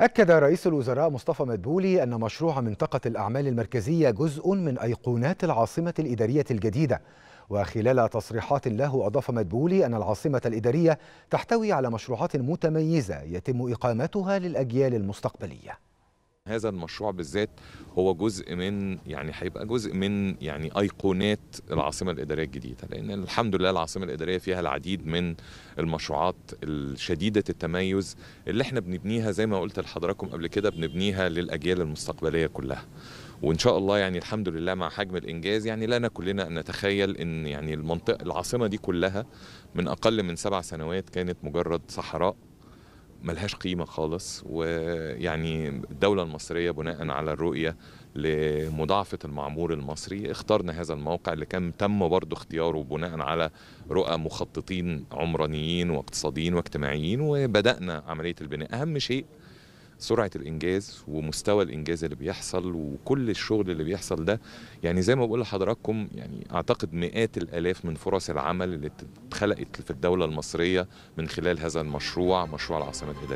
أكد رئيس الوزراء مصطفى مدبولي أن مشروع منطقة الأعمال المركزية جزء من أيقونات العاصمة الإدارية الجديدة وخلال تصريحات له أضاف مدبولي أن العاصمة الإدارية تحتوي على مشروعات متميزة يتم إقامتها للأجيال المستقبلية هذا المشروع بالذات هو جزء من يعني هيبقى جزء من يعني ايقونات العاصمه الاداريه الجديده لان الحمد لله العاصمه الاداريه فيها العديد من المشروعات الشديده التميز اللي احنا بنبنيها زي ما قلت لحضراتكم قبل كده بنبنيها للاجيال المستقبليه كلها وان شاء الله يعني الحمد لله مع حجم الانجاز يعني لنا كلنا ان نتخيل ان يعني المنطقه العاصمه دي كلها من اقل من سبع سنوات كانت مجرد صحراء ملهاش قيمة خالص ويعني الدولة المصرية بناء على الرؤية لمضاعفة المعمور المصري اخترنا هذا الموقع اللي كان تم برضه اختياره بناء على رؤى مخططين عمرانيين واقتصاديين واجتماعيين وبدأنا عملية البناء أهم شيء سرعه الانجاز ومستوى الانجاز اللي بيحصل وكل الشغل اللي بيحصل ده يعني زي ما بقول لحضراتكم يعني اعتقد مئات الالاف من فرص العمل اللي اتخلقت في الدوله المصريه من خلال هذا المشروع مشروع العاصمه الاداريه